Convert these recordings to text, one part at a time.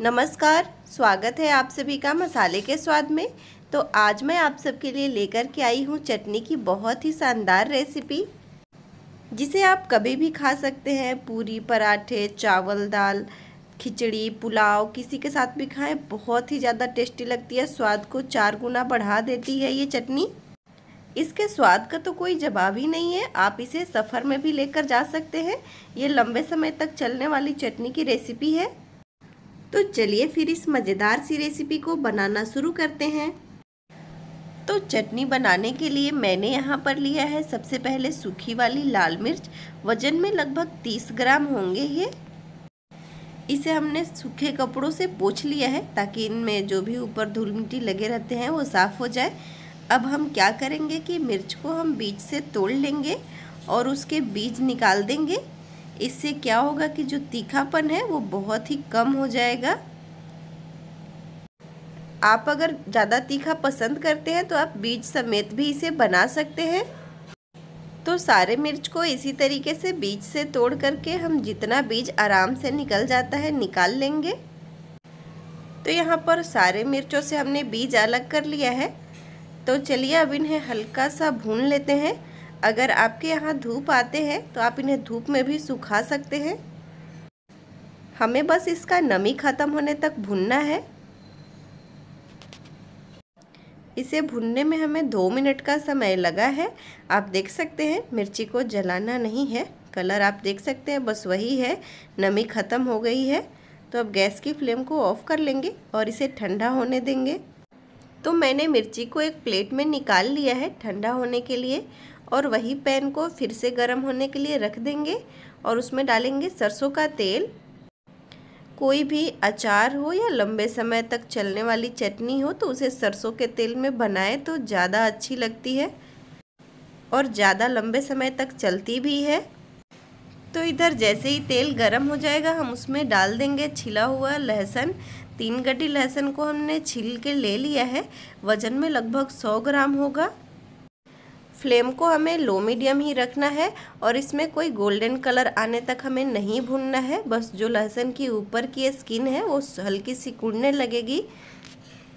नमस्कार स्वागत है आप सभी का मसाले के स्वाद में तो आज मैं आप सबके लिए लेकर के आई हूँ चटनी की बहुत ही शानदार रेसिपी जिसे आप कभी भी खा सकते हैं पूरी पराठे चावल दाल खिचड़ी पुलाव किसी के साथ भी खाएं बहुत ही ज़्यादा टेस्टी लगती है स्वाद को चार गुना बढ़ा देती है ये चटनी इसके स्वाद का तो कोई जवाब ही नहीं है आप इसे सफ़र में भी लेकर जा सकते हैं ये लंबे समय तक चलने वाली चटनी की रेसिपी है तो चलिए फिर इस मज़ेदार सी रेसिपी को बनाना शुरू करते हैं तो चटनी बनाने के लिए मैंने यहाँ पर लिया है सबसे पहले सूखी वाली लाल मिर्च वज़न में लगभग 30 ग्राम होंगे ये इसे हमने सूखे कपड़ों से पोछ लिया है ताकि इनमें जो भी ऊपर धूल मिट्टी लगे रहते हैं वो साफ़ हो जाए अब हम क्या करेंगे कि मिर्च को हम बीज से तोड़ लेंगे और उसके बीज निकाल देंगे इससे क्या होगा कि जो तीखापन है वो बहुत ही कम हो जाएगा आप अगर ज़्यादा तीखा पसंद करते हैं तो आप बीज समेत भी इसे बना सकते हैं तो सारे मिर्च को इसी तरीके से बीज से तोड़ करके हम जितना बीज आराम से निकल जाता है निकाल लेंगे तो यहाँ पर सारे मिर्चों से हमने बीज अलग कर लिया है तो चलिए अब इन्हें हल्का सा भून लेते हैं अगर आपके यहाँ धूप आते हैं तो आप इन्हें धूप में भी सुखा सकते हैं हमें बस इसका नमी ख़त्म होने तक भुनना है इसे भुनने में हमें दो मिनट का समय लगा है आप देख सकते हैं मिर्ची को जलाना नहीं है कलर आप देख सकते हैं बस वही है नमी ख़त्म हो गई है तो अब गैस की फ्लेम को ऑफ़ कर लेंगे और इसे ठंडा होने देंगे तो मैंने मिर्ची को एक प्लेट में निकाल लिया है ठंडा होने के लिए और वही पैन को फिर से गर्म होने के लिए रख देंगे और उसमें डालेंगे सरसों का तेल कोई भी अचार हो या लंबे समय तक चलने वाली चटनी हो तो उसे सरसों के तेल में बनाए तो ज़्यादा अच्छी लगती है और ज़्यादा लंबे समय तक चलती भी है तो इधर जैसे ही तेल गर्म हो जाएगा हम उसमें डाल देंगे छिला हुआ लहसन तीन गड्ढी लहसुन को हमने छील के ले लिया है वज़न में लगभग सौ ग्राम होगा फ्लेम को हमें लो मीडियम ही रखना है और इसमें कोई गोल्डन कलर आने तक हमें नहीं भूनना है बस जो लहसुन की ऊपर की स्किन है वो हल्की सी कुड़ने लगेगी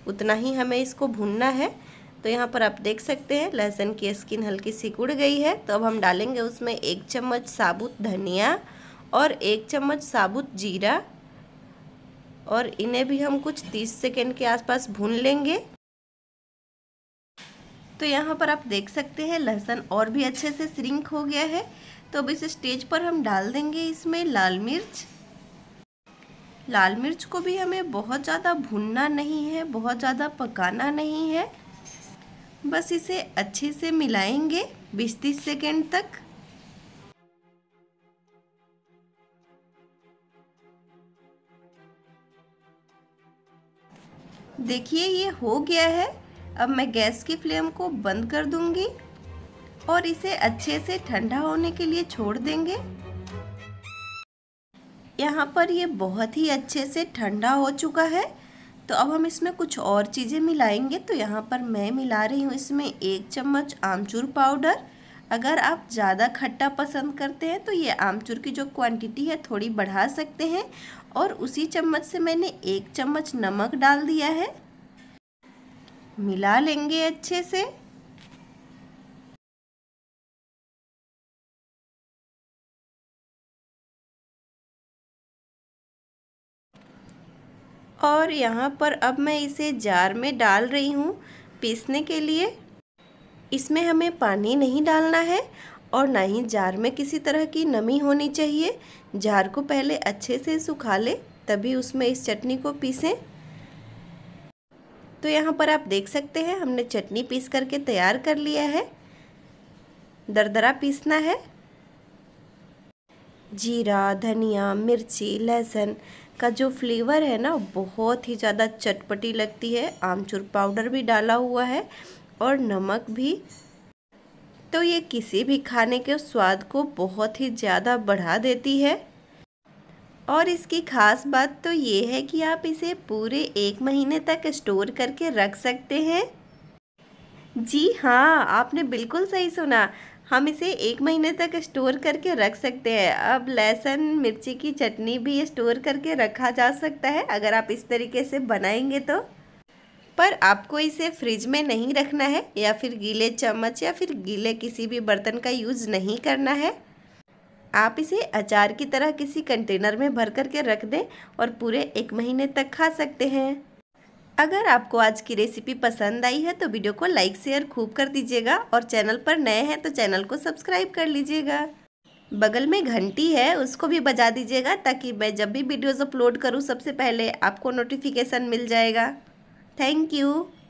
उतना ही हमें इसको भूनना है तो यहाँ पर आप देख सकते हैं लहसुन की स्किन हल्की सी कुड़ गई है तो अब हम डालेंगे उसमें एक चम्मच साबुत धनिया और एक चम्मच साबुत जीरा और इन्हें भी हम कुछ 30 सेकेंड के आसपास भून लेंगे तो यहाँ पर आप देख सकते हैं लहसुन और भी अच्छे से श्रिंक हो गया है तो अब इस स्टेज पर हम डाल देंगे इसमें लाल मिर्च लाल मिर्च को भी हमें बहुत ज़्यादा भुनना नहीं है बहुत ज़्यादा पकाना नहीं है बस इसे अच्छे से मिलाएंगे 20-30 सेकेंड तक देखिए ये हो गया है अब मैं गैस की फ्लेम को बंद कर दूंगी और इसे अच्छे से ठंडा होने के लिए छोड़ देंगे यहाँ पर ये बहुत ही अच्छे से ठंडा हो चुका है तो अब हम इसमें कुछ और चीज़ें मिलाएंगे तो यहाँ पर मैं मिला रही हूँ इसमें एक चम्मच आमचूर पाउडर अगर आप ज़्यादा खट्टा पसंद करते हैं तो ये आमचूर की जो क्वांटिटी है थोड़ी बढ़ा सकते हैं और उसी चम्मच से मैंने एक चम्मच नमक डाल दिया है मिला लेंगे अच्छे से और यहाँ पर अब मैं इसे जार में डाल रही हूँ पीसने के लिए इसमें हमें पानी नहीं डालना है और ना ही जार में किसी तरह की नमी होनी चाहिए जार को पहले अच्छे से सुखा ले तभी उसमें इस चटनी को पीसें तो यहाँ पर आप देख सकते हैं हमने चटनी पीस करके तैयार कर लिया है दरदरा पीसना है जीरा धनिया मिर्ची लहसुन का जो फ्लेवर है ना बहुत ही ज़्यादा चटपटी लगती है आमचूर पाउडर भी डाला हुआ है और नमक भी तो ये किसी भी खाने के स्वाद को बहुत ही ज़्यादा बढ़ा देती है और इसकी ख़ास बात तो ये है कि आप इसे पूरे एक महीने तक स्टोर करके रख सकते हैं जी हाँ आपने बिल्कुल सही सुना हम इसे एक महीने तक स्टोर करके रख सकते हैं अब लहसुन मिर्ची की चटनी भी स्टोर करके रखा जा सकता है अगर आप इस तरीके से बनाएंगे तो पर आपको इसे फ्रिज में नहीं रखना है या फिर गीले चम्मच या फिर गीले किसी भी बर्तन का यूज़ नहीं करना है आप इसे अचार की तरह किसी कंटेनर में भर करके रख दें और पूरे एक महीने तक खा सकते हैं अगर आपको आज की रेसिपी पसंद आई है तो वीडियो को लाइक शेयर खूब कर दीजिएगा और चैनल पर नए हैं तो चैनल को सब्सक्राइब कर लीजिएगा बगल में घंटी है उसको भी बजा दीजिएगा ताकि मैं जब भी वीडियोज़ अपलोड करूँ सबसे पहले आपको नोटिफिकेशन मिल जाएगा थैंक यू